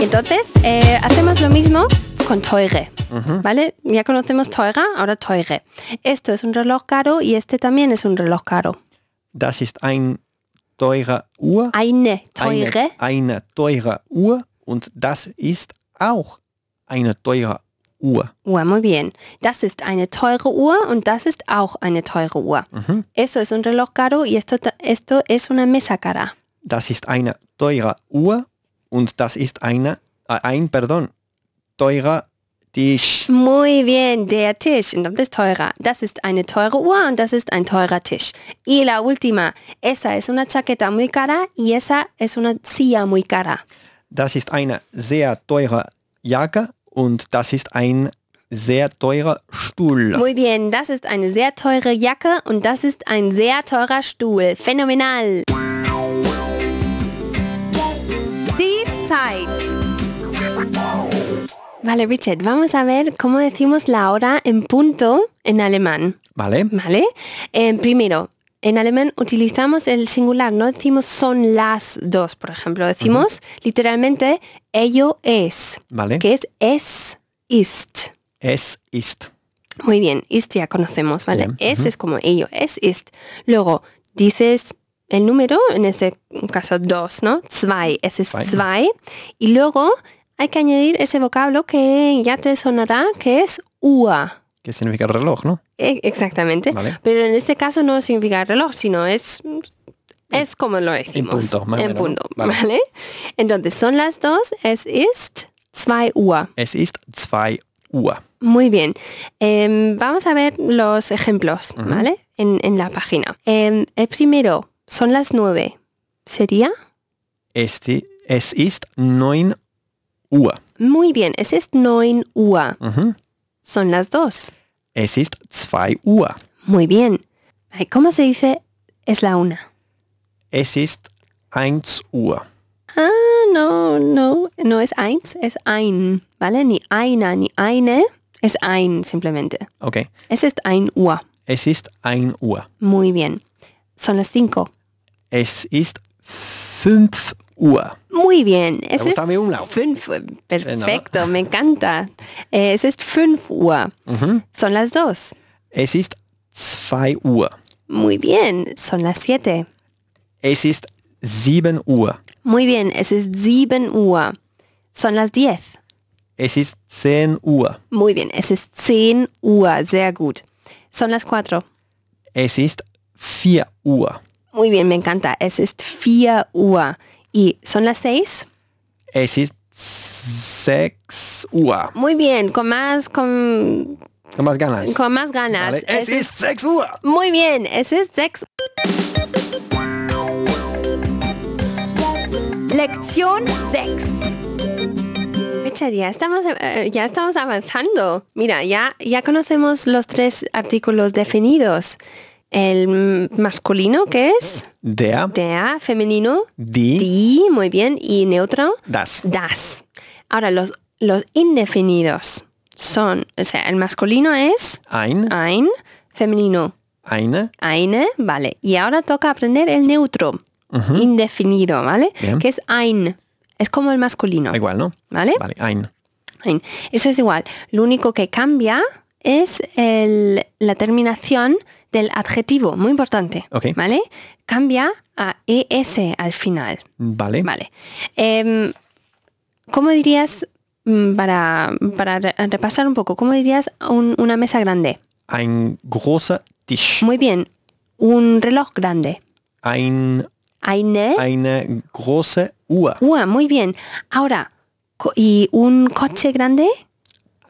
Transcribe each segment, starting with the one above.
Entonces, eh, hacemos lo mismo con Teure, ¿vale? Ya conocemos Teura, ahora Teure. Esto es un reloj caro y este también es un reloj caro. Das ist ein teure Uhr. Eine teure. Eine, teure Uhr und das ist auch eine teure Uhr. Uhr, muy bien. Das ist eine teure Uhr und das ist auch eine teure Uhr. Esto Eso es un reloj caro y esto, esto es una mesa cara. Das ist eine teure Uhr Und das ist eine, äh, ein, pardon, teurer Tisch. Muy bien, der Tisch. Und das ist teurer. Das ist eine teure Uhr und das ist ein teurer Tisch. Y la última. Esa es una chaqueta muy cara y esa es una silla muy cara. Das ist eine sehr teure Jacke und das ist ein sehr teurer Stuhl. Muy bien, das ist eine sehr teure Jacke und das ist ein sehr teurer Stuhl. Phänomenal. Vale, Richard, vamos a ver cómo decimos la hora en punto en alemán. Vale. Vale. En eh, primero, en alemán utilizamos el singular, no decimos son las dos, por ejemplo, decimos literalmente ello es, vale. que es es ist. Es ist. Muy bien, ist ya conocemos, ¿vale? Es es como ello, es ist. Luego, dices el número, en ese caso dos, ¿no? Zwei, ese es zwei. Y luego hay que añadir ese vocablo que ya te sonará, que es ua. Que significa reloj, ¿no? E, exactamente. Pero en este caso no significa reloj, sino es es como lo decimos. En punto. en punto vale. Entonces son las dos. Es ist zwei ua. Es ist zwei ua. Muy bien. Em, vamos a ver los ejemplos, ¿vale? En, la página. Em, el primero, son las nueve. ¿Sería? Este, es ist neun Uhr. Muy bien, es ist neun Uhr. Son las dos. Es ist zwei Uhr. Muy bien. ¿Cómo se dice es la una? Es ist eins Uhr. Ah, no, no, no es eins, es ein, ¿vale? Ni una, ni eine, es ein simplemente. Ok. Es ist ein Uhr. Es ist ein Uhr. Muy bien. Son las cinco. Es ist 5 Uhr. Muy bien. Es ist fünf, eh, perfecto, me encanta. Eh, es ist 5 Uhr. Mhm. Son las 2. Es ist 2 Uhr. Muy bien, son las 7. Es ist 7 Uhr. Muy bien, es ist 7 Uhr. Son las 10. Es ist 10 Uhr. Muy bien, es ist 10 Uhr, sehr gut. Son las 4. Es ist 4 Uhr. Muy bien, me encanta. Es ist fia ua. ¿Y son las seis? Es eh, ist Ua. Muy bien, con más, con... más ganas. Con más ganas. Es, es sex ua. Muy bien, es sex Lección sex. Ya estamos, eh, ya estamos avanzando. Mira, ya, ya conocemos los tres artículos definidos. El masculino, ¿qué es? de Der, femenino. Die. muy bien. Y neutro. Das. Das. Ahora, los, los indefinidos son, o sea, el masculino es... Ein. Ein. Femenino. Eine. Eine, vale. Y ahora toca aprender el neutro. Indefinido, ¿vale? Que es ein. Es como el masculino. Igual, ¿no? ¿Vale? ein. ein. Eso es igual. Lo único que cambia es la terminación del adjetivo, muy importante. ¿Vale? Cambia a ES al final. Vale. Vale. Em, ¿Cómo dirías, mm, para, para, repasar un poco, cómo dirías una mesa grande? Ein großer Tisch. Muy bien. Un reloj grande. Ein, eine. Eine große Uhr. Uhr, muy bien. Ahora, ¿y un coche grande?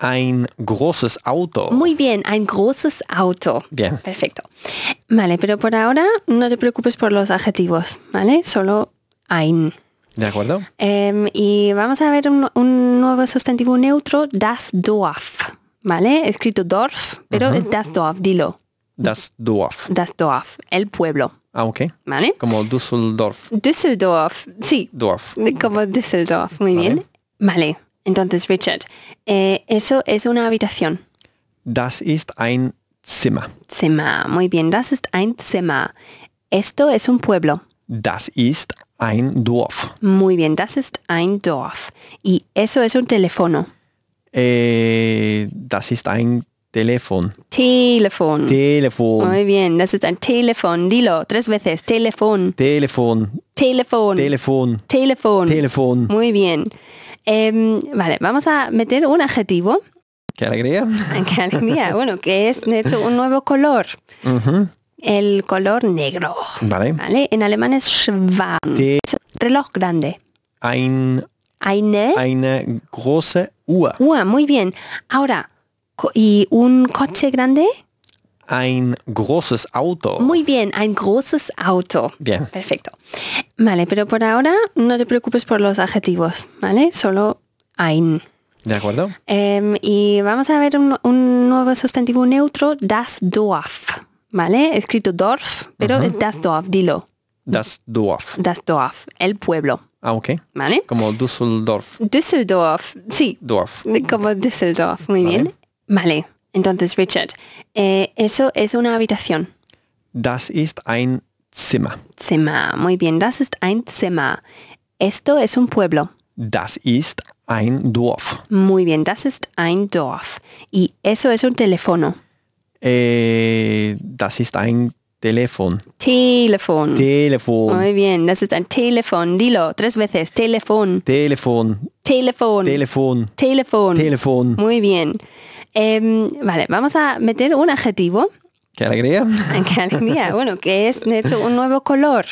ein großes Auto. Muy bien, ein großes Auto. Bien. Perfecto. Vale, pero por ahora no te preocupes por los adjetivos, ¿vale? Solo ein. ¿De acuerdo? Em, y vamos a ver un, nuevo sustantivo neutro, das Dorf, ¿vale? Escrito Dorf, pero es das Dorf, dilo. Das Dorf. Das Dorf, el pueblo. Ah, ok. ¿Vale? Como Düsseldorf. Düsseldorf, sí. Dorf. Como Düsseldorf, muy bien. Vale. Entonces, Richard, eh, eso es una habitación. Das ist ein Zimmer. Zimmer, muy bien. Das ist ein Zimmer. Esto es un pueblo. Das ist ein Dorf. Muy bien, das ist ein Dorf. Y eso es un teléfono. Eh, das ist ein Telefon. Telefon. Telefon. Muy bien, das ist ein Telefon. Dilo tres veces. Telefon. Telefon. Telefon. Telefon. Telefon. Telefon. Muy bien. Em, vale, vamos a meter un adjetivo. ¡Qué alegría! ¡Qué alegría! Bueno, que es de hecho un nuevo color. El color negro. Vale. En alemán es reloj grande. Ein, eine. Eine große Uhr. Uhr, muy bien. Ahora, ¿y un coche grande? ein großes Auto. Muy bien, ein großes Auto. Bien. Perfecto. Vale, pero por ahora no te preocupes por los adjetivos, ¿vale? Solo ein. ¿De acuerdo? Em, y vamos a ver un, nuevo sustantivo neutro, das Dorf, ¿vale? Escrito Dorf, pero es das Dorf, dilo. Das Dorf. Das Dorf, el pueblo. Ah, ok. ¿Vale? Como Düsseldorf. Düsseldorf, sí. Dorf. Como Düsseldorf, muy bien. Vale, entonces, Richard, eh, eso es una habitación. Das ist ein Zimmer. Zimmer, muy bien. Das ist ein Zimmer. Esto es un pueblo. Das ist ein Dorf. Muy bien, das ist ein Dorf. Y eso es un teléfono. Eh, das ist ein Telefon. Telefon. Telefon. Muy bien, das ist ein Telefon. Dilo tres veces. Telefon. Telefon. Telefon. Telefon. Telefon. Telefon. Muy bien. Em, vale, vamos a meter un adjetivo. ¡Qué alegría! ¡Qué alegría! Bueno, que es de hecho un nuevo color.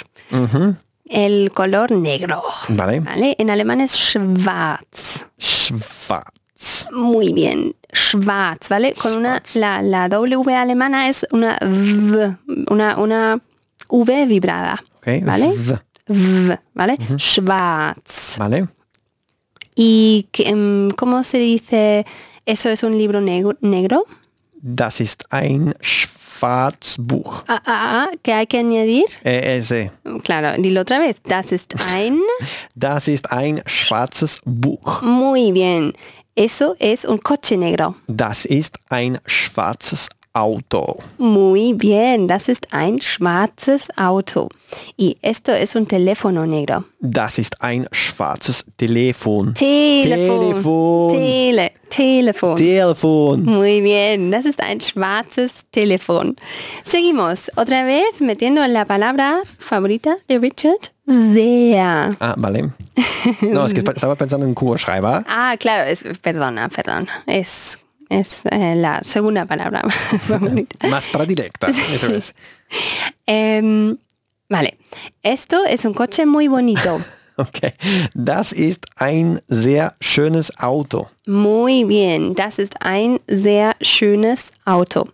El color negro. Vale. En alemán es schwarz. Schwarz. Muy bien. Schwarz, ¿vale? Con una, la, la, W alemana es una V, una, una V vibrada. ¿Vale? V. v ¿Vale? Schwarz. Vale. ¿Y em, cómo se dice ¿Eso es un libro negro? Das ist ein Schwarzbuch. Ah, ah, ah, ¿qué hay que añadir? Eh, ese. Claro, dilo otra vez. Das ist ein. das ist ein schwarzes Buch. Muy bien. Eso es un coche negro. Das ist ein schwarzes Auto. Muy bien, das ist ein schwarzes Auto. Y esto es un teléfono negro. Das ist ein schwarzes Telefon. Telefon. Telefon. Telefon. Telefon. Muy bien, das ist ein schwarzes Telefon. Seguimos, otra vez metiendo la palabra favorita de Richard. Sehr. Ah, vale. No, es que estaba pensando en cubo, Schreiber. Ah, claro, es, perdona, perdona. Es es eh, la segunda palabra más bonita. Más predilecta, eso es. Em, vale, esto es un coche muy bonito. Okay. Das ist ein sehr schönes Auto. Muy bien. Das ist ein sehr schönes Auto.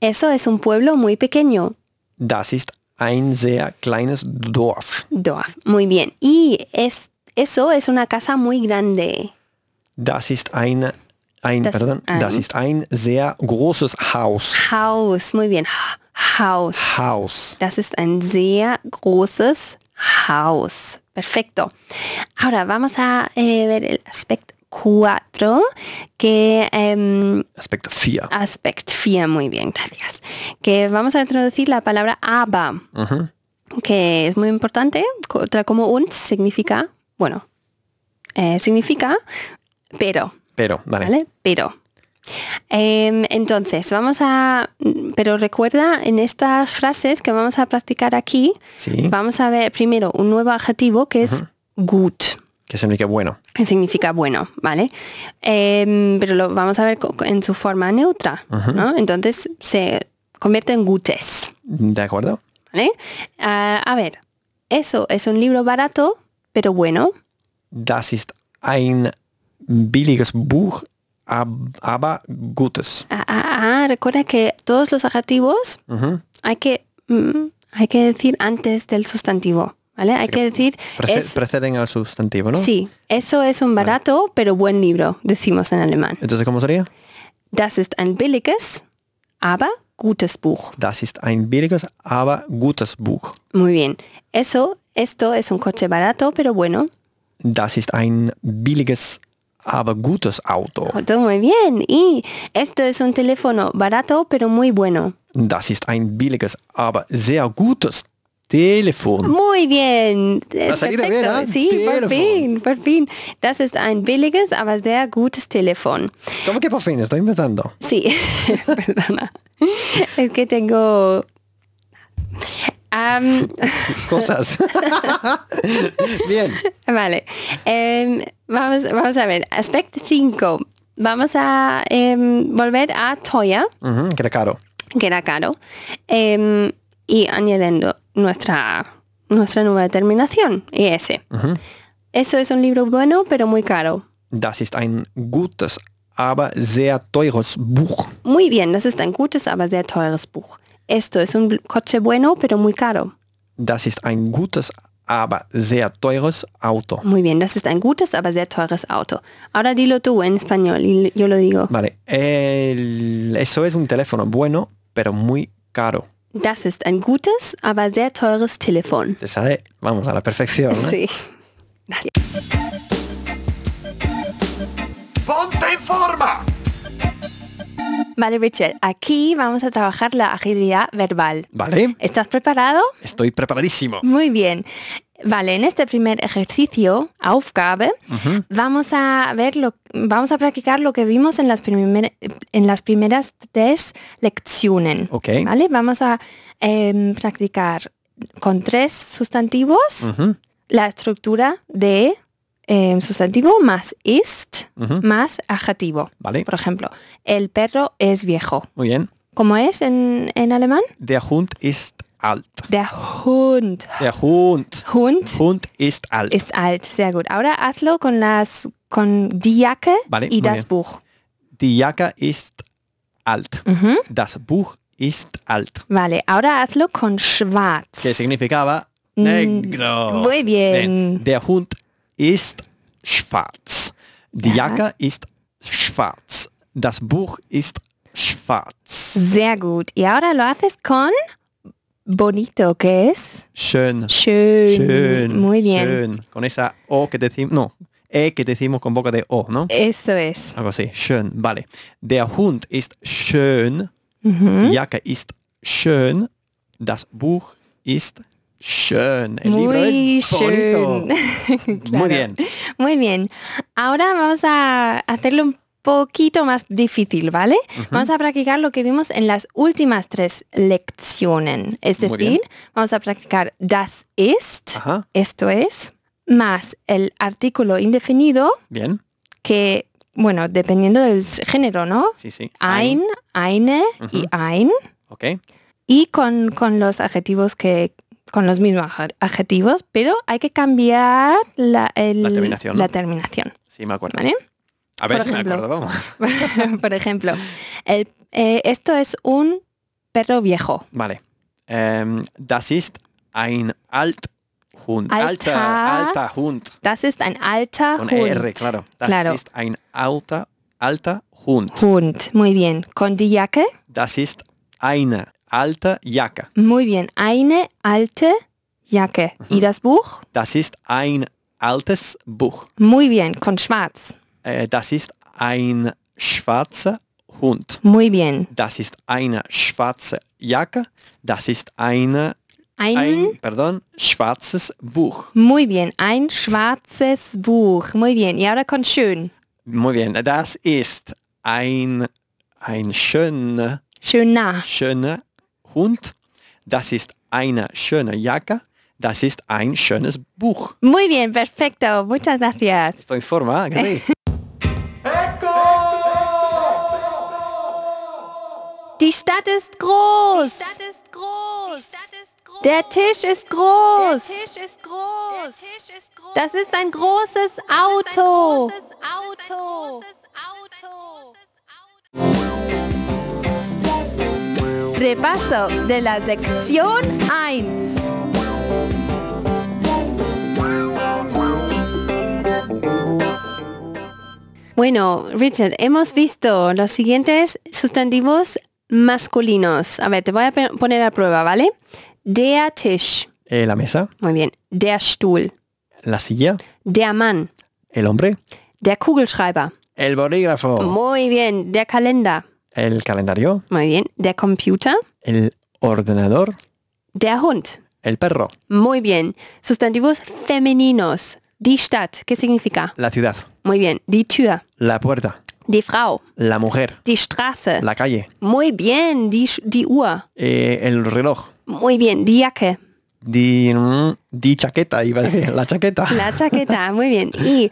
Eso es un pueblo muy pequeño. Das ist ein sehr kleines Dorf. Dorf. Muy bien. Y es, eso es una casa muy grande. Das ist eine perdón, das ist ein sehr großes Haus. Haus, muy bien. house, Haus. Das ist ein sehr großes Haus. Perfecto. Ahora vamos a eh, ver el aspecto 4, que... Em, aspecto 4. Aspecto 4, muy bien, gracias. Que vamos a introducir la palabra aba que es muy importante, como un significa, bueno, eh, significa, pero, pero, vale. Pero. Em, entonces, vamos a... Pero recuerda, en estas frases que vamos a practicar aquí, vamos a ver primero un nuevo adjetivo que es gut. good. Que significa bueno. Que significa bueno, ¿vale? Em, pero lo vamos a ver en su forma neutra, ¿no? Entonces se convierte en gutes. ¿De acuerdo? ¿Vale? Ah, a ver, eso es un libro barato, pero bueno. Das ist ein billiges Buch, aber gutes. Ah, ah, ah, recuerda que todos los adjetivos hay, que, mm, hay que decir antes del sustantivo. ¿Vale? Hay que, decir... Preceden, al sustantivo, ¿no? Sí, eso es un barato pero buen libro, decimos en alemán. Entonces, ¿cómo sería? Das ist ein billiges, aber gutes Buch. Das ist ein billiges, aber gutes Buch. Muy bien. Eso, esto es un coche barato pero bueno. Das ist ein billiges, aber gutes Auto. Auto muy bien. Y esto es un teléfono barato, pero muy bueno. Das ist ein billiges, aber sehr gutes Telefon. Muy bien. Perfecto. ¿eh? Sí, por fin, por fin. Das ist ein billiges, aber sehr gutes Telefon. ¿Cómo que por fin? Estoy inventando. Sí, perdona. Es que tengo Cosas. Bien. Vale. Em, vamos, vamos a ver. Aspecto 5. Vamos a em, volver a Toya. que era caro. Que era caro. Em, y añadiendo nuestra, nuestra nueva terminación, ES. Eso es un libro bueno, pero muy caro. Das ist ein gutes, aber sehr teures Buch. Muy bien, das ist ein gutes, aber sehr teures Buch esto es un coche bueno, pero muy caro. Das ist ein gutes, aber sehr teures Auto. Muy bien, das ist ein gutes, aber sehr teures Auto. Ahora dilo tú en español y yo lo digo. Vale, el, eso es un teléfono bueno, pero muy caro. Das ist ein gutes, aber sehr teures Telefon. Te sabe, vamos, a la perfección. ¿no? Sí. Dale. ¡Ponte en forma! Vale, Richard, aquí vamos a trabajar la agilidad verbal. Vale. ¿Estás preparado? Estoy preparadísimo. Muy bien. Vale, en este primer ejercicio, Aufgabe, vamos a ver lo, vamos a practicar lo que vimos en las, en las primeras tres lecciones. Ok. Vale, vamos a em, practicar con tres sustantivos la estructura de eh, sustantivo más ist más adjetivo. Vale. Por ejemplo, el perro es viejo. Muy bien. ¿Cómo es en, alemán? Der Hund ist alt. Der Hund. Der Hund. Hund. Hund ist alt. Ist alt, sehr gut. Ahora hazlo con las con die Jacke y das Buch. Die Jacke ist alt. Das Buch ist alt. Vale, ahora hazlo con schwarz. Que significaba mm, negro. Muy bien. bien. Der Hund ist schwarz. Die ja. Jacke ist schwarz. Das Buch ist schwarz. Sehr gut. Y ahora lo haces con bonito, que es schön. Schön. Schön. Muy bien. Schön. Con esa O que decimos, no, E que decimos con boca de O, ¿no? Eso es. Algo así. Schön. Vale. Der Hund ist schön. Mhm. Die Jacke ist schön. Das Buch ist Muy bien. Muy bien. Ahora vamos a hacerlo un poquito más difícil, ¿vale? Vamos a practicar lo que vimos en las últimas tres lecciones. Es decir, vamos a practicar das ist, esto es, más el artículo indefinido. Bien. Que, bueno, dependiendo del género, ¿no? Sí, sí. Ein, eine y ein. Ok. Y con, con los adjetivos que, con los mismos adjetivos, pero hay que cambiar la, terminación, la terminación, Sí, me acuerdo. A ver si me acuerdo, vamos. por ejemplo, eh, esto es un perro viejo. Vale. Em, das ist ein alt Hund. Alter, alta Hund. Das ist ein alter Con e R, claro. Das ist ein alter, alter Hund. Hund, muy bien. Con die Jacke? Das ist eine alte Jacke. Muy bien. Eine alte Jacke. Mhm. Y das Buch? Das ist ein altes Buch. Muy bien. Con schwarz. Äh, das ist ein schwarzer Hund. Muy bien. Das ist eine schwarze Jacke. Das ist eine ein, ein, perdón, schwarzes Buch. Muy bien, ein schwarzes Buch. Muy bien. Ja, da kommt schön. Muy bien. Das ist ein ein schöner schöner schöner und das ist eine schöne Jacke. Das ist ein schönes Buch. Muy bien, perfecto. Muchas gracias. Estoy en forma. Die Stadt ist groß. Die Stadt ist groß. Der Tisch ist groß. Der Tisch ist groß. Das ist ein großes Auto. Das ist ein großes Auto. repaso de la sección 1. Bueno, Richard, hemos visto los siguientes sustantivos masculinos. A ver, te voy a poner a prueba, ¿vale? Der Tisch. Eh, la mesa. Muy bien. Der Stuhl. La silla. Der Mann. El hombre. Der Kugelschreiber. El bolígrafo. Muy bien. Der Kalender. El calendario. Muy bien. Der Computer. El ordenador. Der Hund. El perro. Muy bien. Sustantivos femeninos. Die Stadt. ¿Qué significa? La ciudad. Muy bien. Die Tür. La puerta. Die Frau. La mujer. Die Straße. La calle. Muy bien. Die, Uhr. Eh, el reloj. Muy bien. Die Jacke. Die, mm, die chaqueta, iba a decir. La chaqueta. La chaqueta. Muy bien. Y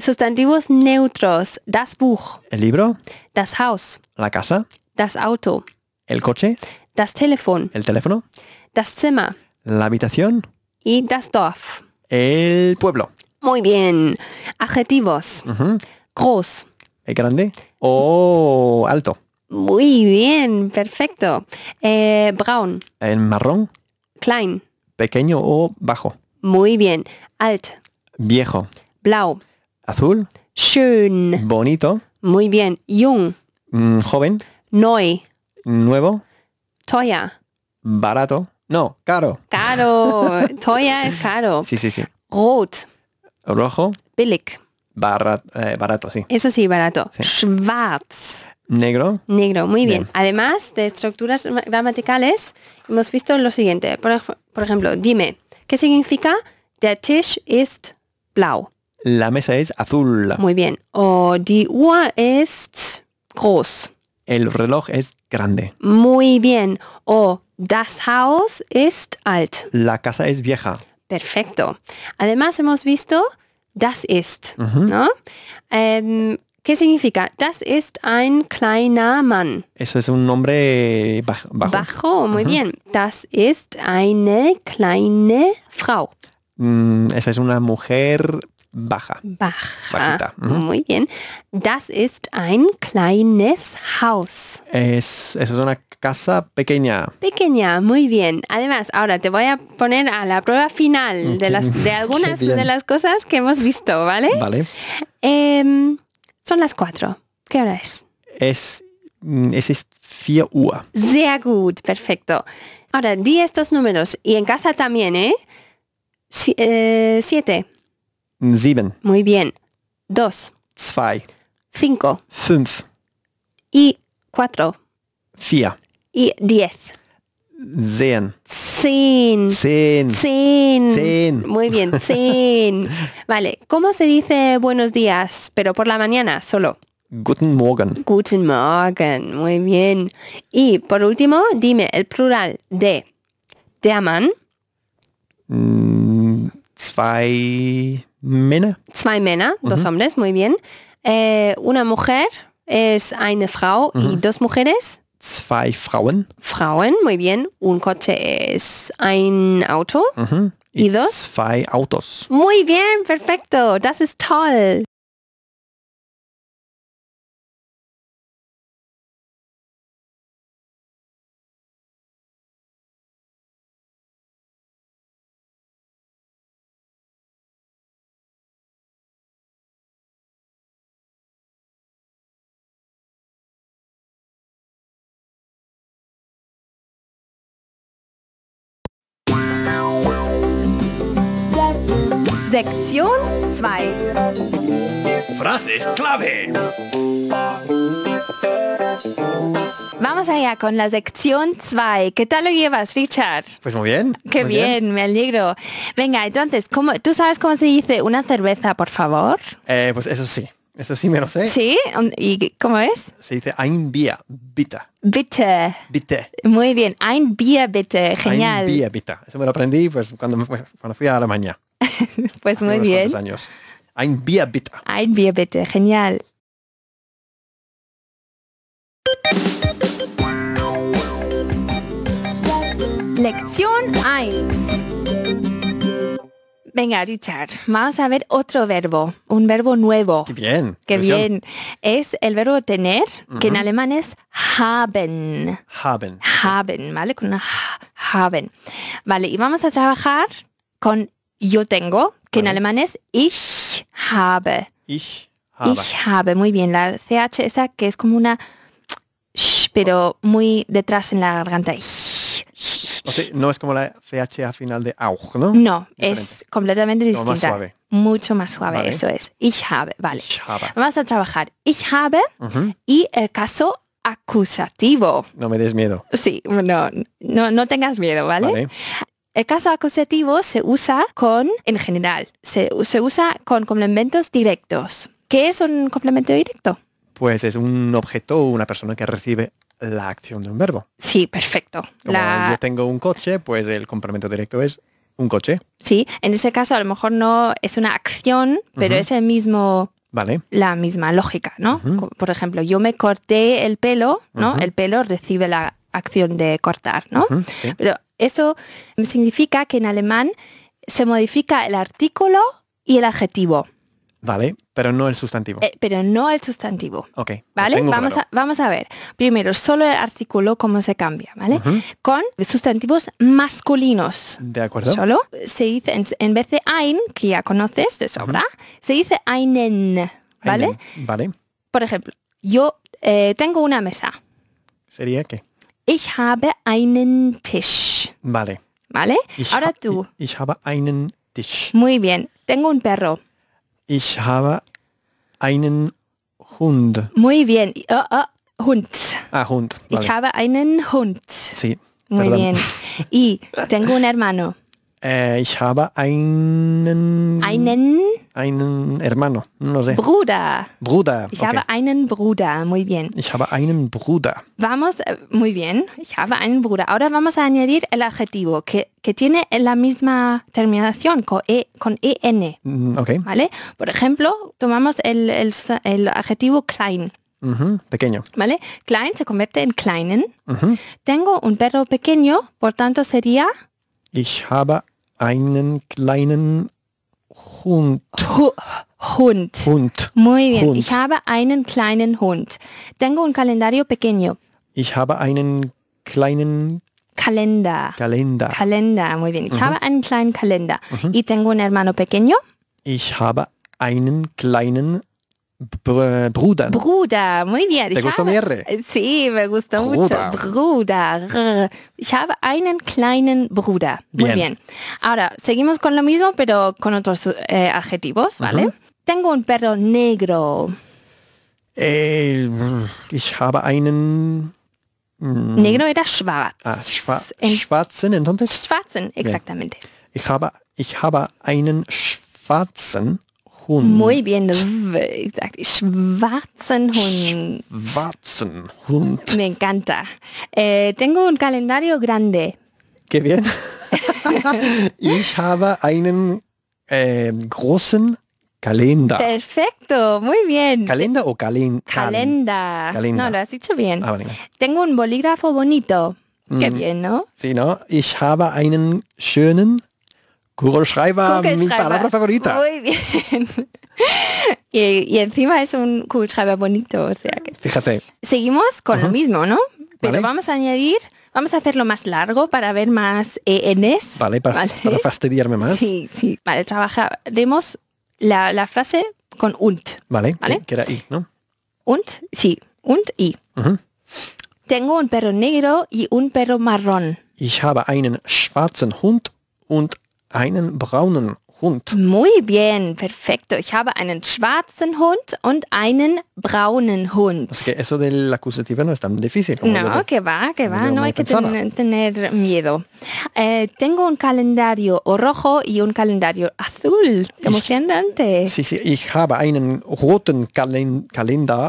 Sustantivos neutros. Das Buch. El libro. Das Haus. La casa. Das Auto. El coche. Das Telefon. El teléfono. Das Zimmer. La habitación. Y das Dorf. El pueblo. Muy bien. Adjetivos. Groß. grande o alto? Muy bien, perfecto. Eh, brown. ¿En marrón? Klein. ¿Pequeño o bajo? Muy bien. Alt. Viejo. Blau. Azul. Schön. Bonito. Muy bien. Jung. Mm, joven. Neu. Nuevo. Toya. Barato. No, caro. Caro. Toya es caro. Sí, sí, sí. Rot. Rojo. Billig. Eh, barato, sí. Eso sí, barato. Schwarz. Negro. Negro, muy bien. Además de estructuras gramaticales, hemos visto lo siguiente. Por, por ejemplo, dime, ¿qué significa der Tisch ist blau? La mesa es azul. Muy bien. O die Uhr ist groß. El reloj es grande. Muy bien. O das Haus ist alt. La casa es vieja. Perfecto. Además hemos visto das ist, ¿no? Em, ¿Qué significa? Das ist ein kleiner Mann. Eso es un hombre bajo. Bajo, muy bien. Das ist eine kleine Frau. Mm, esa es una mujer baja. Baja. Muy bien. Das ist ein kleines Haus. Es, una casa pequeña. Pequeña, muy bien. Además, ahora te voy a poner a la prueba final de, las, de algunas de las cosas que hemos visto, ¿vale? Vale. Em, son las cuatro. ¿Qué hora es? Es, mm, es, es 4 Uhr. Sehr perfecto. Ahora, di estos números. Y en casa también, eh, eh siete. Muy bien. Dos. Zwei. Cinco. Fünf. Y cuatro. Vier. Y diez. Zehn. Zehn. Muy bien, zehn. Vale, ¿cómo se dice buenos días, pero por la mañana solo? Guten Morgen. Guten Morgen, muy bien. Y por último, dime el plural de te aman. Mm, zwei. Männer? Zwei Männer, mhm. dos hombres, muy bien. Eh, una mujer es eine Frau mhm. y dos mujeres. Zwei Frauen. Frauen, muy bien. Un coche es ein Auto. Mhm. Y, y dos. Zwei Autos. Muy bien, perfecto. Das ist toll. Sección 2. Frases clave. Vamos allá con la sección 2. ¿Qué tal lo llevas, Richard? Pues muy bien. Qué bien, me alegro. Venga, entonces, ¿tú sabes cómo se dice una cerveza, por favor? Eh, pues eso sí. Eso sí me lo sé. Sí, ¿y cómo es? Se dice ein Bier, bitte. Bitte. Muy bien, ein Bier, bitte. Genial. Ein Bier, bitte. Eso me lo aprendí pues, cuando fui a Alemania. pues muy bien. años. Ein Bier bitte. Ein Bier bitte, genial. Lección 1. Venga, Richard, vamos a ver otro verbo, un verbo nuevo. Qué bien. Qué bien. Es el verbo tener, que en alemán es haben. Haben. Haben, ¿vale? Con una haben. Vale, y vamos a trabajar con yo tengo, que en alemán es ich habe. Ich habe. Ich habe, muy bien. La CH esa que es como una pero muy detrás en la garganta. no es como la CH a final de auch, ¿no? No, es completamente distinta. suave. Mucho más suave, eso es. Ich habe, vale. Vamos a trabajar. Ich habe y el caso acusativo. No me des miedo. Sí, no, no, no tengas miedo, ¿vale? vale el caso acusativo se usa con, en general, se, usa con complementos directos. ¿Qué es un complemento directo? Pues es un objeto o una persona que recibe la acción de un verbo. Sí, perfecto. yo tengo un coche, pues el complemento directo es un coche. Sí, en ese caso a lo mejor no es una acción, pero es el mismo Vale. La misma lógica, ¿no? Por ejemplo, yo me corté el pelo, ¿no? El pelo recibe la acción de cortar, ¿no? Pero eso significa que en alemán se modifica el artículo y el adjetivo. Vale, pero no el sustantivo. Eh, pero no el sustantivo. Ok. Vale, vamos a, vamos a ver. Primero, solo el artículo, cómo se cambia, ¿vale? Con sustantivos masculinos. De acuerdo. Solo se dice, en, vez de ein, que ya conoces de sobra, se dice einen, ¿vale? Vale. Por ejemplo, yo eh, tengo una mesa. ¿Sería qué? Ich habe einen Tisch. Vale. Vale? Ich Oder du? Ich, ich, habe einen Tisch. Muy bien. Tengo un perro. Ich habe einen Hund. Muy bien. Uh, ah, uh, ah, Hund. Ah, Hund. Vale. Ich habe einen Hund. Sí. Muy Perdón. bien. Y tengo un hermano. Äh, eh, ich habe einen... Einen? Einen hermano, no sé. Bruder. Bruder. Ich habe einen Bruder, muy bien. Ich habe einen Bruder. Vamos, eh, muy bien, ich habe einen Bruder. Ahora vamos a añadir el adjetivo que, tiene la misma terminación con, en. E mm, ¿Vale? Por ejemplo, tomamos el, adjetivo klein. pequeño. ¿Vale? Klein se convierte en kleinen. Tengo un perro pequeño, por tanto sería Ich habe einen kleinen Hund. Ho Hund. Hund. Muy bien. Hund. Ich habe einen kleinen Hund. Tengo un calendario pequeño. Ich habe einen kleinen Kalender. Kalender. Kalender, muy bien. Ich mhm. habe einen kleinen Kalender. Mhm. Y tengo un hermano pequeño. Ich habe einen kleinen Eh, Bruder. Bruder, muy bien. ¿Te gusta mi R? Sí, me gusta Bruder. mucho. Bruder. Ich habe einen kleinen Bruder. Bien. Muy bien. Ahora, seguimos con lo mismo, pero con otros eh, adjetivos, ¿vale? Uh -huh. Tengo un perro negro. Eh, ich habe einen... Mm, negro era schwarz. Ah, schwa en, schwarzen, entonces? Schwarzen, exactamente. Ich habe, ich habe einen schwarzen Muy bien, exacto. Schwarzenhund. Schwarzenhund. Me encanta. Eh, tengo un calendario grande. Qué bien. ich habe einen eh, großen Kalender. Perfecto, muy bien. ¿Calenda o calen calenda? No, lo has dicho bien. Ah, tengo un bolígrafo bonito. Qué mm. bien, ¿no? Sí, ¿no? Ich habe einen schönen Google Schreiber, mi palabra favorita. Muy bien. y, encima es un Google Schreiber bonito, o sea que... Fíjate. Seguimos con lo mismo, ¿no? Pero vamos a añadir, vamos a hacerlo más largo para ver más eh, ENs. Vale para, fastidiarme más. Sí, sí. Vale, trabajaremos la, frase con und. Vale, ¿vale? que era i, ¿no? Und, sí, und i. Tengo un perro negro y un perro marrón. Ich habe einen schwarzen Hund und einen braunen Hund. Muy bien, perfecto. Ich habe einen schwarzen Hund und einen braunen Hund. Es que eso del acusativo no es tan difícil. Como no, que va, que va, no hay que ten, tener miedo. Eh, tengo un calendario rojo y un calendario azul. Emocionante. Sí, sí, ich habe einen roten Kalender.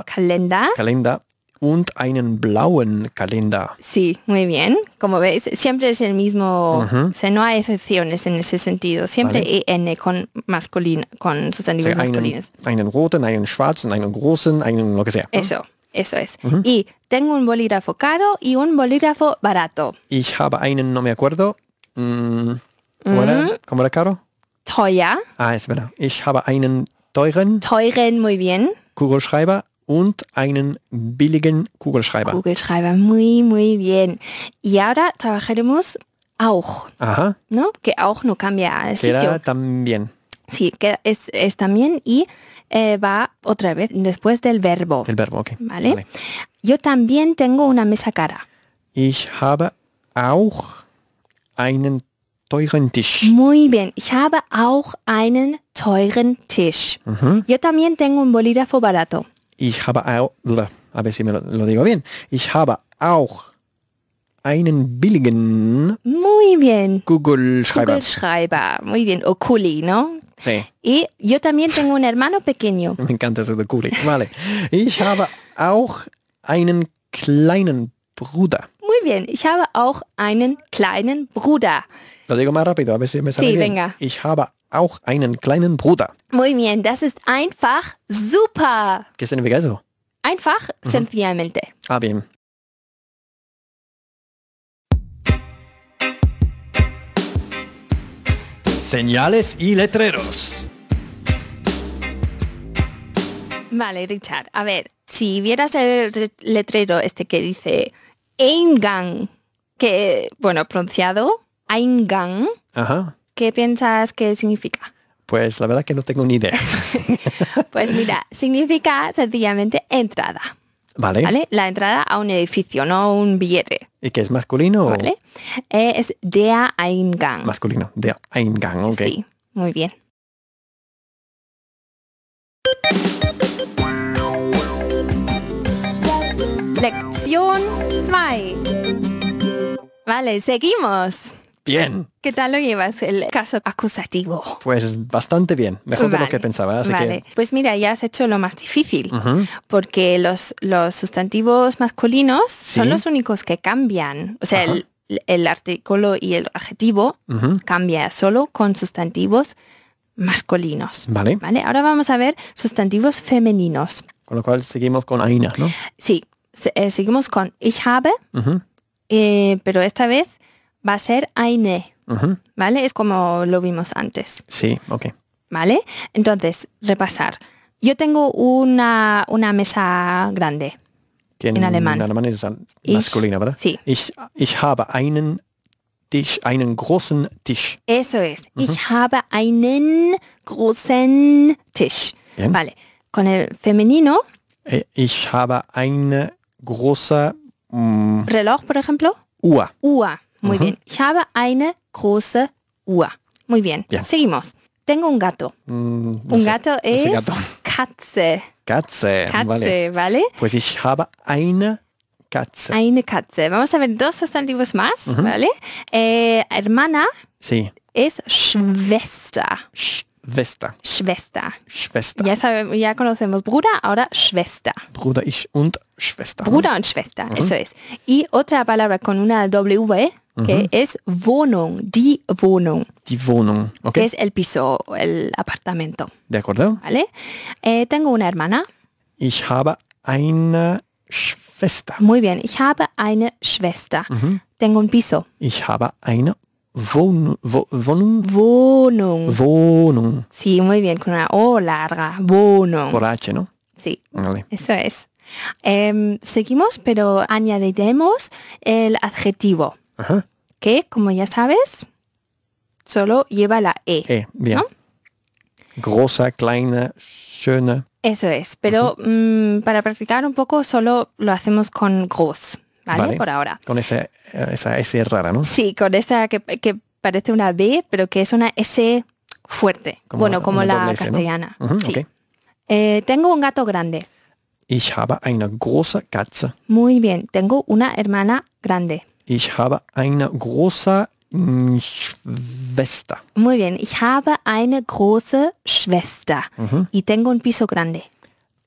Kalender. Kalender und einen blauen Kalender. Sí, muy bien. Como veis, siempre es el mismo, no hay excepciones en ese sentido. Siempre EN e con masculino, con sustantivos masculinos. Einen, einen roten, einen schwarzen, einen großen, einen lo que sea. Eso. Eso es. Y tengo un bolígrafo caro y un bolígrafo barato. Ich habe einen, no me acuerdo. Mm, ¿cómo, era? caro? Teuer. Ah, es verdad. Ich habe einen teuren. Teuren, muy bien. Kugelschreiber, und einen billigen Kugelschreiber. Kugelschreiber, muy, muy bien. Y ahora trabajaremos auch. Ajá. ¿No? Que auch no cambia el Queda sitio. también. Sí, que es, es también y eh, va otra vez después del verbo. El verbo, ok. ¿Vale? ¿Vale? Yo también tengo una mesa cara. Ich habe auch einen teuren Tisch. Muy bien. Ich habe auch einen teuren Tisch. Mhm. Yo también tengo un bolígrafo barato. Ich habe auch, a si me lo, lo digo bien, ich habe auch einen billigen Muy bien. Google Schreiber. Google Schreiber. Muy bien. O Kuli, ¿no? Sí. Y yo también tengo un hermano pequeño. Me encanta eso de Kuli. Vale. Ich habe auch einen kleinen Bruder. Muy bien. Ich habe auch einen kleinen Bruder. Lo digo más rápido, a ver si me sale sí, bien. Venga. Ich habe auch einen kleinen Bruder. Muy bien, das ist einfach super. ¿Qué significa eso? Einfach, sencillamente. Ah, bien. Señales y letreros. Vale, Richard. A ver, si vieras el letrero este que dice Eingang, que, bueno, pronunciado, Eingang. Ajá ¿Qué piensas que significa? Pues la verdad que no tengo ni idea. pues mira, significa sencillamente entrada. Vale. vale. La entrada a un edificio, no un billete. ¿Y qué es masculino? Vale. Eh, es der Eingang. Masculino, der Eingang, ok. Sí, muy bien. Lección 2. Vale, seguimos. ¿Qué tal lo llevas el caso acusativo? Pues bastante bien, mejor de lo que pensaba. vale. Pues mira, ya has hecho lo más difícil, porque los, los sustantivos masculinos son los únicos que cambian. O sea, el, artículo y el adjetivo cambia solo con sustantivos masculinos. Vale. Ahora vamos a ver sustantivos femeninos. Con lo cual seguimos con Aina, ¿no? Sí, eh, seguimos con ich habe, eh, pero esta vez va a ser eine. ¿Vale? Es como lo vimos antes. Sí, ok. ¿Vale? Entonces, repasar. Yo tengo una, una mesa grande. En, alemán. En alemán es masculina, ¿verdad? Sí. Ich, habe einen Tisch, einen großen Tisch. Eso es. Ich habe einen großen Tisch. Vale. Con el femenino. Eh, ich habe eine große... Mm, Reloj, por ejemplo. Ua. Ua. Muy Ajá. bien. Ich habe eine große Uhr. Muy bien. Ja. Seguimos. Tengo un gato. Mm, un sé, gato es gato. Katze. Katze. Katze, vale. vale. Pues ich habe eine Katze. Eine Katze. Vamos a ver dos sustantivos más, Ajá. ¿vale? Eh, hermana sí. es Schwester. Schwester. Schwester. Schwester. Ya, sabe, ya conocemos Bruder, ahora Schwester. Bruder ich und Schwester. Bruder und Schwester, Ajá. eso es. Y otra palabra con una W que es Wohnung, die Wohnung. Die Wohnung, ok. Que es el piso, el apartamento. ¿De acuerdo? ¿Vale? Eh, tengo una hermana. Ich habe eine Schwester. Muy bien, ich habe eine Schwester. Tengo un piso. Ich habe eine Wohnung. Wohnung. Wohnung. Sí, muy bien, con una O larga. Wohnung. Por H, ¿no? Sí, vale. eso es. Em, seguimos, pero añadiremos el adjetivo. Que, como ya sabes, solo lleva la E. E, bien. Grosa, schöne. Eso es, pero mm, para practicar un poco solo lo hacemos con GROS. ¿vale? Por ahora. Con esa, S rara, ¿no? Sí, con esa que, parece una B, pero que es una S fuerte. bueno, como la castellana. Eh, tengo un gato grande. Ich habe eine große Katze. Muy bien, tengo una hermana grande. Ich habe eine große Schwester. Muy bien. Ich habe eine große Schwester. Mhm. Y tengo un piso grande.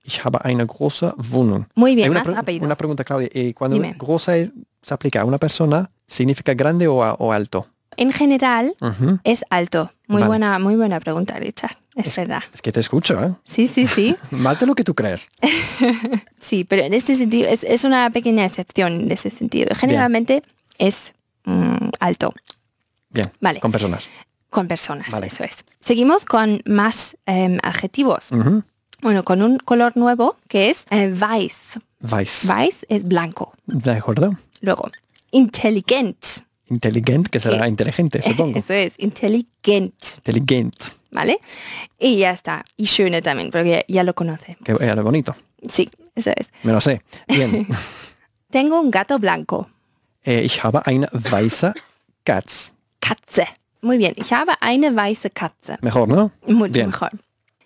Ich habe eine große Wohnung. Muy bien. Hay una, pre una pregunta, Claudia. Eh, cuando Dime. großa se aplica a una persona, ¿significa grande o, a, o alto? en general es alto. Muy buena, muy buena pregunta, Richard. Es, verdad. Es que te escucho, ¿eh? Sí, sí, sí. Más lo que tú crees. sí, pero en este sentido es, una pequeña excepción en ese sentido. Generalmente es mm, alto. Bien. Vale. Con personas. Con personas, vale. eso es. Seguimos con más em, adjetivos. Bueno, con un color nuevo que es vice. Vice. Vice es blanco. De acuerdo. Luego, intelligent. Inteligente, que será eh, inteligente, supongo. Eso es, inteligente. Inteligente, ¿Vale? Y ya está. Y schöne también, porque ya, lo conoce. Que era bonito. Sí, eso es. Me lo sé. Bien. Tengo un gato blanco. Eh, ich habe eine weiße Katz. Katze. Muy bien. Ich habe eine weiße Katze. Mejor, ¿no? Mucho bien. mejor.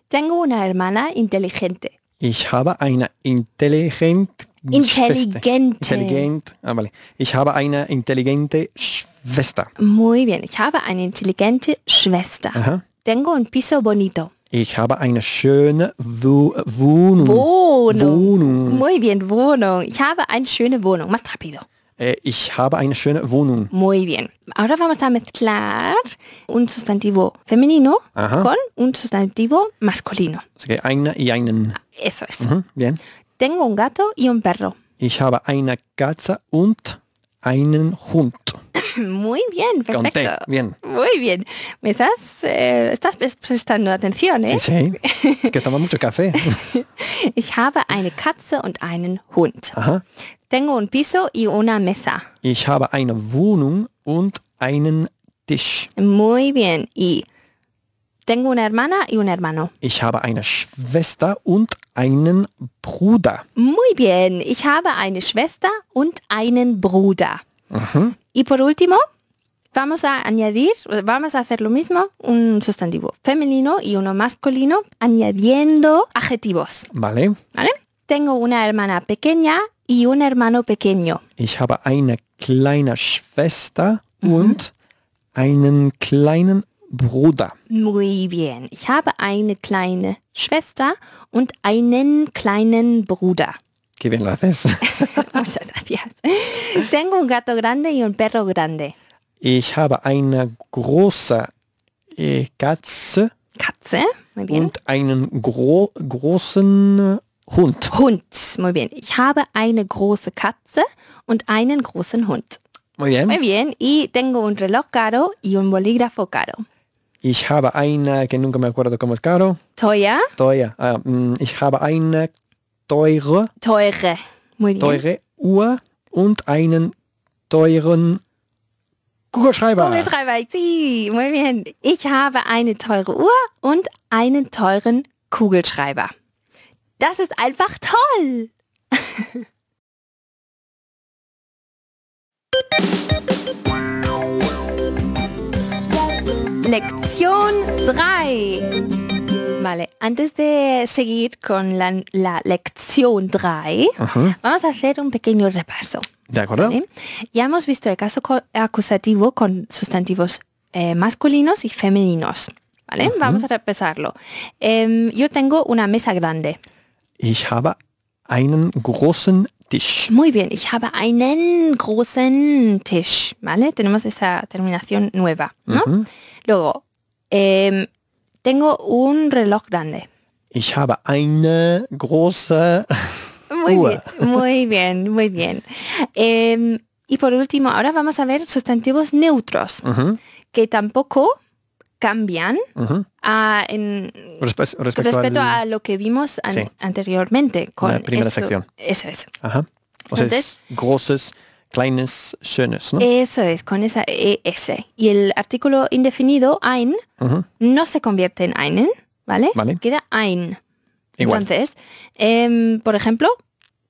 Tengo una hermana inteligente. Ich habe eine inteligente Inteligente. Intelligent. Ah, vale. Ich habe eine intelligente Schwester. Muy bien. Ich habe eine intelligente Schwester. Aha. Tengo un piso bonito. Ich habe eine schöne Wo Wohnung. Wohnung. Wohnung. Muy bien, Wohnung. Ich habe eine schöne Wohnung. Más rápido. Eh, ich habe eine schöne Wohnung. Muy bien. Ahora vamos a mezclar un sustantivo femenino Aha. con un sustantivo masculino. Okay, una y einen. Eso es. Mhm, bien. Tengo un gato y un perro. Ich habe eine Katze und einen Hund. Muy bien, perfecto. Conté, bien. Muy bien. Me estás, eh, estás prestando atención, ¿eh? Sí, sí. Es que tomo mucho café. ich habe eine Katze und einen Hund. Aha. Tengo un piso y una mesa. Ich habe eine Wohnung und einen Tisch. Muy bien. Y Tengo una hermana y un hermano. Ich habe eine Schwester und einen Bruder. Muy bien. Ich habe eine Schwester und einen Bruder. Ujú. Mhm. Y por último, vamos a añadir, vamos a hacer lo mismo, un sustantivo femenino y uno masculino, añadiendo adjetivos. Vale. ¿vale? Tengo una hermana pequeña y un hermano pequeño. Ich habe eine kleine Schwester und einen kleinen Bruder. Bruder. Muy bien. Ich habe eine kleine Schwester und einen kleinen Bruder. Qué bien lo haces. Muchas gracias. Tengo un gato grande y un perro grande. Ich habe eine große äh, Katze. Katze, muy bien. Und einen gro großen Hund. Hund, muy bien. Ich habe eine große Katze und einen großen Hund. Muy bien. Muy bien. Y tengo un reloj caro y un bolígrafo caro. Ich habe eine, que nunca me acuerdo cómo es caro. Teuer. Teuer. Ah, mm, ich habe eine teure. Teure. Muy bien. Teure Uhr und einen teuren Kugelschreiber. Kugelschreiber, sí, muy bien. Ich habe eine teure Uhr und einen teuren Kugelschreiber. Das ist einfach toll. Lección 3. Vale, antes de seguir con la, lección 3, vamos a hacer un pequeño repaso. ¿De acuerdo? Ya hemos visto el caso acusativo con sustantivos eh, masculinos y femeninos. ¿Vale? Vamos a repasarlo. Em, yo tengo una mesa grande. Ich habe einen großen Tisch. Muy bien, ich habe einen großen Tisch, ¿vale? Tenemos esa terminación nueva, ¿no? Luego, em, tengo un reloj grande. Ich habe eine große muy Bien, muy bien, muy bien. Em, y por último, ahora vamos a ver sustantivos neutros, que tampoco cambian respecto, a lo que vimos anteriormente con la primera sección. Eso es. O sea, Entonces, Kleines, Schönes, ¿no? Eso es, con esa ES. Y el artículo indefinido, ein, no se convierte en einen, ¿vale? Queda ein. Entonces, em, por ejemplo,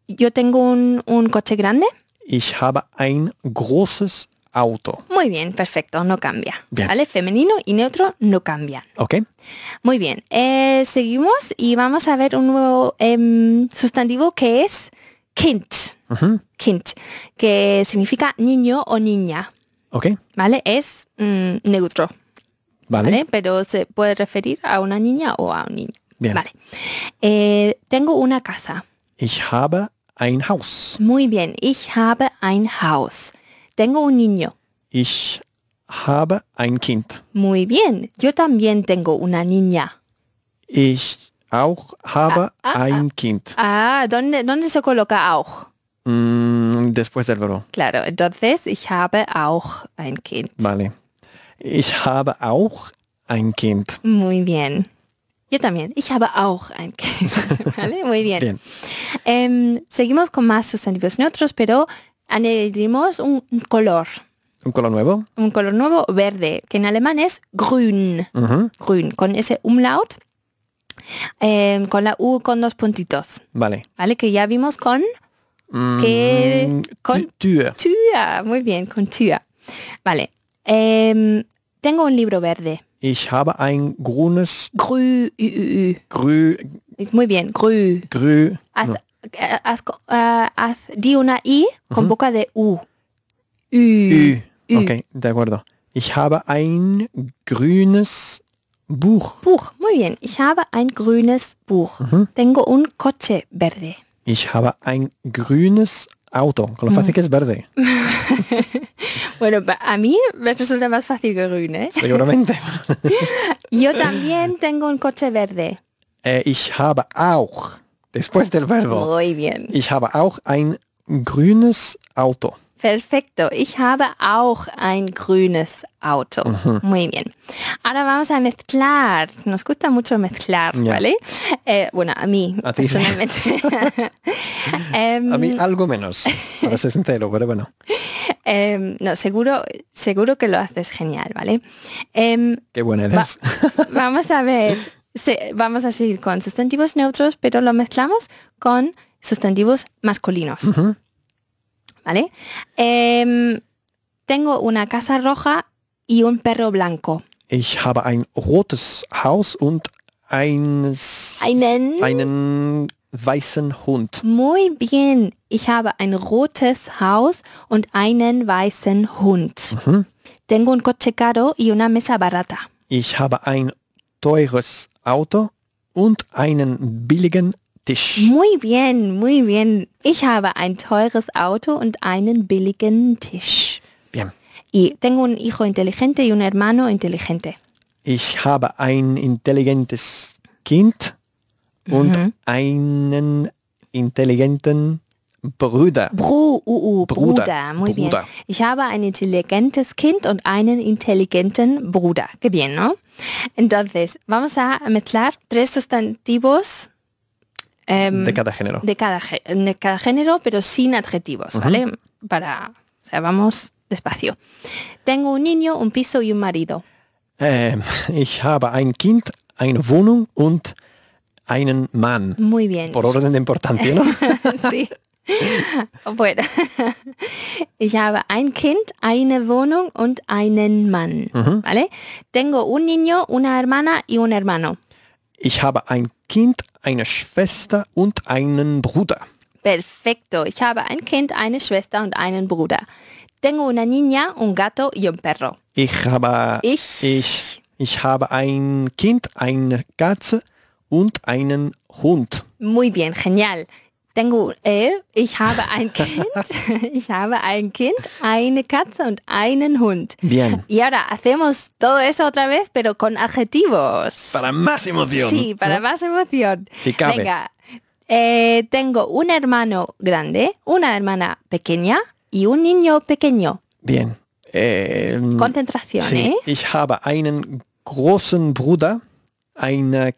yo tengo un, coche grande. Ich habe ein großes auto. Muy bien, perfecto, no cambia. ¿Vale? Femenino y neutro no cambian. Ok. Muy bien, eh, seguimos y vamos a ver un nuevo em, sustantivo que es Kind. Kind, que significa niño o niña. Ok. ¿Vale? Es mm, neutro. Vale. Pero se puede referir a una niña o a un niño. Bien. Vale. Eh, tengo una casa. Ich habe ein Haus. Muy bien. Ich habe ein Haus. Tengo un niño. Ich habe ein Kind. Muy bien. Yo también tengo una niña. Ich auch habe ah, ah, ah, ein Kind. Ah, ¿dónde, ¿dónde se coloca auch? Mm, después del verbo. Claro, entonces ich habe auch ein Kind. Vale. Ich habe auch ein Kind. Muy bien. Yo también. Ich habe auch ein Kind. ¿Vale? Muy bien. bien. Em, seguimos con más sustantivos neutros, pero añadimos un color. ¿Un color nuevo? Un color nuevo verde, que en alemán es grün. Grün, con ese umlaut, em, con la U con dos puntitos. Vale. Vale, que ya vimos con Mm, que, con tía. Muy bien, con Tía. Vale. Eh, tengo un libro verde. Ich habe ein grünes. Grü. Grü. Muy bien, grü. Grü. Haz, no. Eh, eh, haz, di una I con boca de U. u okay de acuerdo. Ich habe ein grünes Buch. Buch, muy bien. Ich habe ein grünes Buch. Tengo un coche verde. Ich habe ein grünes Auto. Con lo fácil que es verde. bueno, a mí me resulta más fácil que grün, ¿eh? Seguramente. Yo también tengo un coche verde. Eh, ich habe auch, después del verbo. Muy bien. Ich habe auch ein grünes Auto. Perfecto. Ich habe auch ein grünes auto. Muy bien. Ahora vamos a mezclar. Nos gusta mucho mezclar, ¿vale? Eh, bueno, a mí a personalmente. Em, a mí algo menos, para ser sincero, pero bueno. Em, no, seguro, seguro que lo haces genial, ¿vale? Em, Qué buena eres. vamos a ver. vamos a seguir con sustantivos neutros, pero lo mezclamos con sustantivos masculinos. ¿vale? Eh, tengo una casa roja y un perro blanco. Ich habe ein rotes Haus und eines, einen, einen weißen Hund. Muy bien. Ich habe ein rotes Haus und einen weißen Hund. Mhm. Tengo un coche caro y una mesa barata. Ich habe ein teures Auto und einen billigen Hund. Tisch. Muy bien, muy bien. Ich habe ein teures Auto und einen billigen Tisch. Bien. Y tengo un hijo inteligente y un hermano inteligente. Ich habe ein intelligentes Kind und mhm. einen intelligenten Bruder. Bru, uh, uh, Bruder. Bruder. Muy Bruder. bien. Ich habe ein intelligentes Kind und einen intelligenten Bruder. Qué bien, ¿no? Entonces, vamos a mezclar tres sustantivos Em, de cada género. De cada, de cada, género, pero sin adjetivos, ¿vale? Para, o sea, vamos despacio. Tengo un niño, un piso y un marido. Eh, ich habe ein Kind, eine Wohnung und einen Mann. Muy bien. Por orden de importancia, ¿no? sí. Bueno, ich habe ein Kind, eine Wohnung und einen Mann. ¿Vale? Tengo un niño, una hermana y un hermano. Ich habe ein Kind, eine Schwester und einen Bruder. Perfecto. Ich habe ein Kind, eine Schwester und einen Bruder. Tengo una niña, un gato y un perro. Ich habe ich ich, ich habe ein Kind, eine Katze und einen Hund. Muy bien, genial. Tengo, eh, ich habe ein Kind, ich habe ein Kind, eine Katze und einen Hund. Bien. Y ahora hacemos todo eso otra vez, pero con adjetivos. Para más emoción. Sí, para ¿Eh? más emoción. cabe. Venga, eh, tengo un hermano grande, una hermana pequeña y un niño pequeño. Bien. Eh, Concentración, sí. ¿eh? Ich habe einen großen Bruder, eine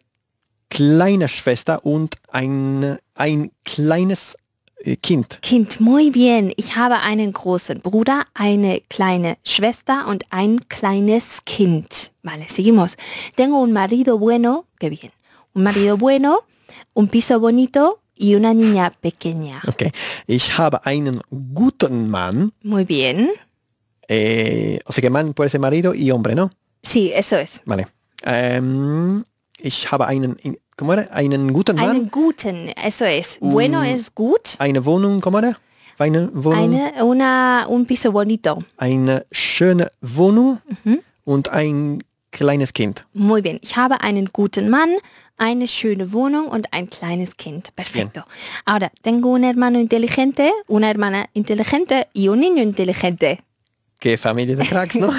kleine Schwester und ein, ein kleines äh, Kind. Kind, muy bien. Ich habe einen großen Bruder, eine kleine Schwester und ein kleines Kind. Vale, seguimos. Tengo un marido bueno, que bien. Un marido bueno, un piso bonito y una niña pequeña. Okay. Ich habe einen guten Mann. Muy bien. Eh, o sea que man puede ser marido y hombre, ¿no? Sí, eso es. Vale. Um, ich habe einen, ¿cómo era? Einen guten Mann. Einen guten, eso es. Bueno es gut. Eine Wohnung, ¿cómo era? Eine Wohnung. Eine, una, un piso bonito. Eine schöne Wohnung mhm. und ein kleines Kind. Muy bien. Ich habe einen guten Mann, eine schöne Wohnung und ein kleines Kind. Perfecto. Bien. Ahora, tengo un hermano inteligente, una hermana inteligente y un niño inteligente. Okay, Familie des Krags, ne?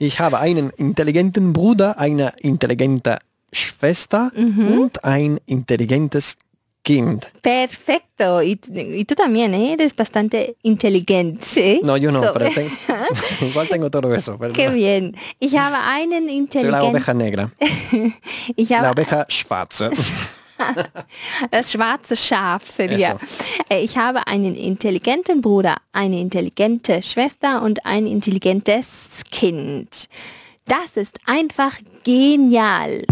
ich habe einen intelligenten Bruder, eine intelligente Schwester mhm. und ein intelligentes Kind. Perfecto. Y, y, tú también ¿eh? eres bastante inteligente. ¿sí? No, yo no, so. pero tengo, igual tengo todo eso. Perdón. Qué bien. Ich habe einen intelligenten... Soy la oveja negra. ich habe... La oveja schwarze. das schwarze Schaf sería. Eso. Ich habe einen intelligenten Bruder, eine intelligente Schwester und ein intelligentes Kind. Das ist einfach genial.